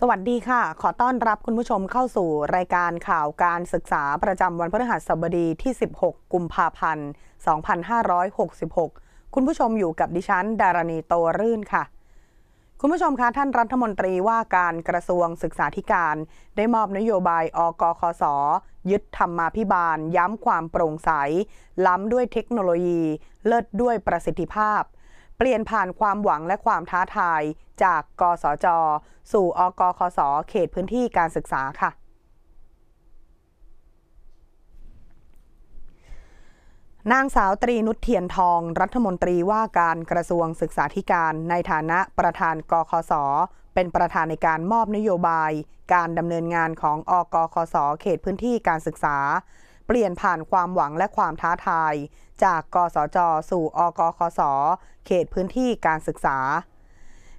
สวัสดีค่ะ ขอต้อนรับคุณผู้ชมเข้าสู่รายการข่าวการศึกษาประจำวันพฤหัสบดีที่ 16 กุมภาพันธ์ 2566 คุณผู้ชมอยู่กับดิฉันดารณีโตรื่นค่ะ คุณผู้ชมคะท่านรัฐมนตรีว่าการกระทรวงศึกษาธิการ ได้มอบนโยบาย อกคสยึดธรรมาภิบาล ย้ำความโปร่งใส ล้ำด้วยเทคโนโลยี เลิศด้วยประสิทธิภาพเปลี่ยนผ่านความหวังและความท้าทายจากกสจสู่อกคสเขตพื้นที่การศึกษาค่ะ นางสาวตรีนุชเทียนทองรัฐมนตรีว่าการกระทรวงศึกษาธิการในฐานะประธานกคสเป็นประธานในการมอบนโยบายการดำเนินงานของอกคสเขตพื้นที่การศึกษาเปลี่ยนผ่านความหวังและความท้าทาย จากกสจสู่อกคสเขตพื้นที่การศึกษา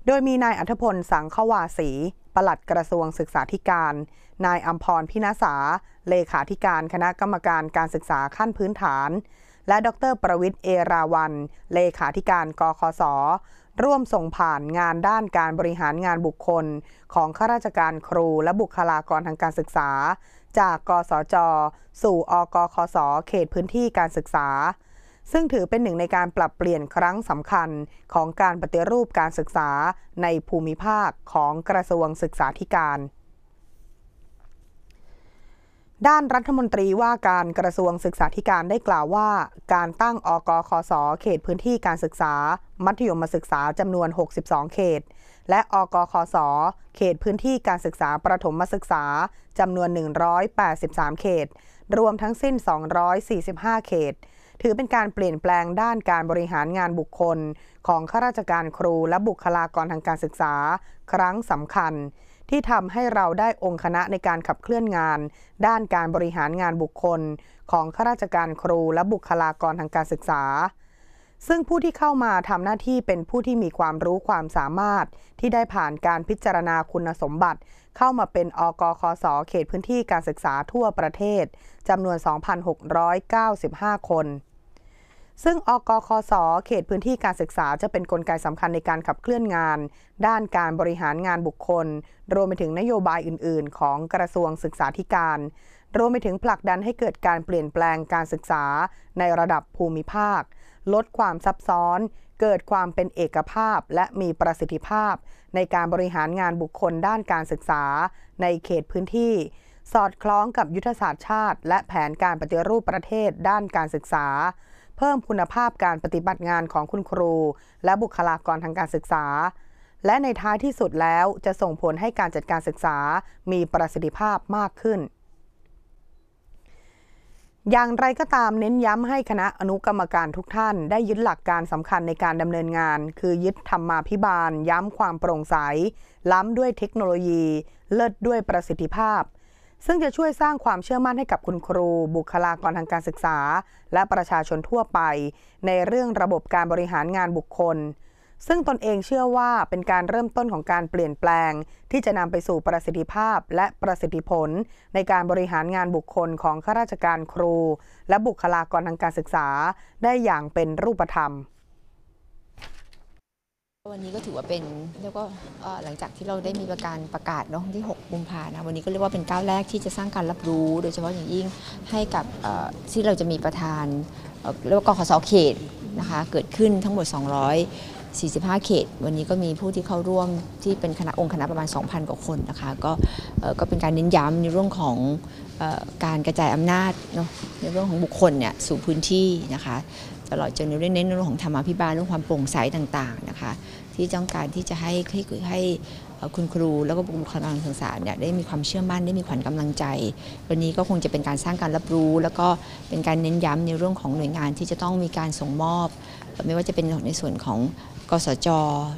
โดยมีนายอัธพลสังขวาสี ปลัดกระทรวงศึกษาธิการ นายอัมพรพินาสาเลขาธิการคณะกรรมการการศึกษาขั้นพื้นฐาน และดรประวิทย์เอราวัน เลขาธิการกคสร่วมส่งผ่านงานด้านการบริหารงานบุคคลของข้าราชการครูและบุคลากรทางการศึกษา จากกสจสู่อกคสเขตพื้นที่การศึกษา ซึ่งถือเป็นหนึ่งในการปรับเปลี่ยนครั้งสำคัญของการปฏิรูปการศึกษาในภูมิภาคของกระทรวงศึกษาธิการด้านรัฐมนตรีว่าการกระทรวงศึกษาธิการได้กล่าวว่า การตั้งอกคสเขตพื้นที่การศึกษา มัธยมศึกษาจำนวน 62 เขต และอกคสเขตพื้นที่การศึกษาประถมศึกษา จำนวน 183 เขต รวมทั้งสิ้น 245 เขต ถือเป็นการเปลี่ยนแปลงด้านการบริหารงานบุคคล ของข้าราชการครูและบุคลากรทางการศึกษา ครั้งสำคัญที่ทำให้เราได้องค์คณะในการขับเคลื่อนงาน ด้านการบริหารงานบุคคล ของข้าราชการครูและบุคลากรทางการศึกษา ซึ่งผู้ที่เข้ามาทำหน้าที่เป็นผู้ที่มีความรู้ความสามารถ ที่ได้ผ่านการพิจารณาคุณสมบัติ เข้ามาเป็นอกคส เขตพื้นที่การศึกษาทั่วประเทศจำนวน 2,695 คนซึ่งอกคสเขตพื้นที่การศึกษาจะเป็นนกลไกสำคัญในการขับเคลื่อนงาน ด้านการบริหารงานบุคคล รวมไปถึงนโยบายอื่นๆ ของกระทรวงศึกษาธิการ รวมไปถึงผลักดันให้เกิดการเปลี่ยนแปลงการศึกษาในระดับภูมิภาค ลดความซับซ้อน เกิดความเป็นเอกภาพและมีประสิทธิภาพ ในการบริหารงานบุคคลด้านการศึกษาในเขตพื้นที่ สอดคล้องกับยุทธศาสตร์ชาติ และแผนการปฏิรูปประเทศด้านการศึกษาเพิ่มคุณภาพการปฏิบัติงานของคุณครู และบุคลากรทางการศึกษา และในท้ายที่สุดแล้วจะส่งผลให้การจัดการศึกษา มีประสิทธิภาพมากขึ้น อย่างไรก็ตามเน้นย้ำให้คณะอนุกรรมการทุกท่าน ได้ยึดหลักการสำคัญในการดำเนินงาน คือ ยึดธรรมาภิบาล ย้ำความโปร่งใส ล้ำด้วยเทคโนโลยี เลิศด้วยประสิทธิภาพซึ่งจะช่วยสร้างความเชื่อมั่นให้กับคุณครู บุคลากรทางการศึกษา และประชาชนทั่วไป ในเรื่องระบบการบริหารงานบุคคล ซึ่งตนเองเชื่อว่าเป็นการเริ่มต้นของการเปลี่ยนแปลง ที่จะนำไปสู่ประสิทธิภาพและประสิทธิผล ในการบริหารงานบุคคลของข้าราชการครู และบุคลากรทางการศึกษา ได้อย่างเป็นรูปธรรมวันนี้ก็ถือว่าเป็นเรียกว่าหลังจากที่เราได้มีประการประกาศเนาะที่6กุมภานะวันนี้ก็เรียกว่าเป็นก้าวแรกที่จะสร้างการรับรู้ โดยเฉพาะอย่างยิ่งให้กับที่เราจะมีประธานเรียกว่ากคสเขตนะคะเกิดขึ้นทั้งหมด 245 เขต วันนี้ก็มีผู้ที่เข้าร่วมที่เป็นคณะองค์คณะประมาณ 2,000 กว่าคนนะคะก็ก็เป็นการเน้นย้ำในเรื่องของการกระจายอำนาจเนาะในเรื่องของบุคคลเนี่ยสู่พื้นที่นะคะตลอดจนเรื่องเน้นเรื่องของธรรมาภิบาลเรื่องความโปร่งใสต่างๆนะคะ ที่ต้องการที่จะให้ให้ให้คุณครูแล้วก็บุคลากรศึกษาเนี่ยได้มีความเชื่อมั่นได้มีขวัญกำลังใจ วันนี้ก็คงจะเป็นการสร้างการรับรู้ แล้วก็เป็นการเน้นย้ำในเรื่องของหน่วยงานที่จะต้องมีการส่งมอบ ไม่ว่าจะเป็นในส่วนของกสจ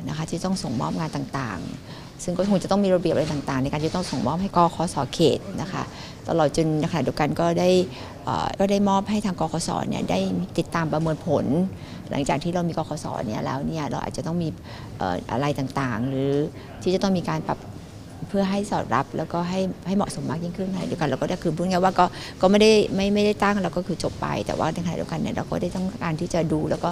นะคะที่ต้องส่งมอบงานต่างๆซึ่งก็คงจะต้องมีระเบียบอะไรต่างๆ ในการที่ต้องส่งมอบให้กอคสเขตนะคะตลอดจนนะคะเดียวกันก็ได้ก็ได้มอบให้ทางกอคสเนี่ยได้ติดตามประเมินผล หลังจากที่เรามีกอคสเนี่ยแล้วเนี่ยเราอาจจะต้องมีอะไรต่างๆ หรือที่จะต้องมีการปรับเพื่อให้สอดรับแล้วก็ให้ให้เหมาะสมมากยิ่งขึ้นในเดียวกันเราก็ได้คือพูดง่ายว่าก็ก็ไม่ได้ไม่ไม่ได้ตั้งเราก็คือจบไป แต่ว่าในขณะเดียวกันเนี่ยเราก็ได้ต้องการที่จะดูแล้วก็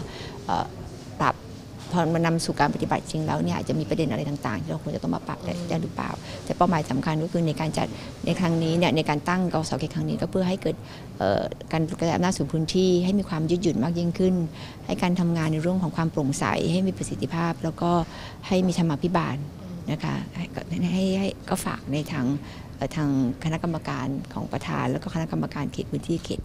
พอมานำสู่การปฏิบัติ จริงแล้วเนี่ยอาจจะมีประเด็นอะไรต่างๆที่เราควรจะต้องมาปรับได้หรือเปล่า แต่เป้าหมายสำคัญก็คือ ในการจัดในครั้งนี้เนี่ยในการตั้งกสเขครั้งนี้ก็เพื่อให้เกิดการกระจายอำนาจสู่พื้นที่ให้มีความยืดหยุ่นมากยิ่งขึ้น ให้การทำงานในเรื่องของความโปร่งใส ให้มีประสิทธิภาพ แล้วก็ให้มีธรรมาภิบาลนะคะให้ให้ก็ฝากในทางทางคณะกรรมการของประธานแล้วก็คณะกรรมการเขตพื้นที่เขต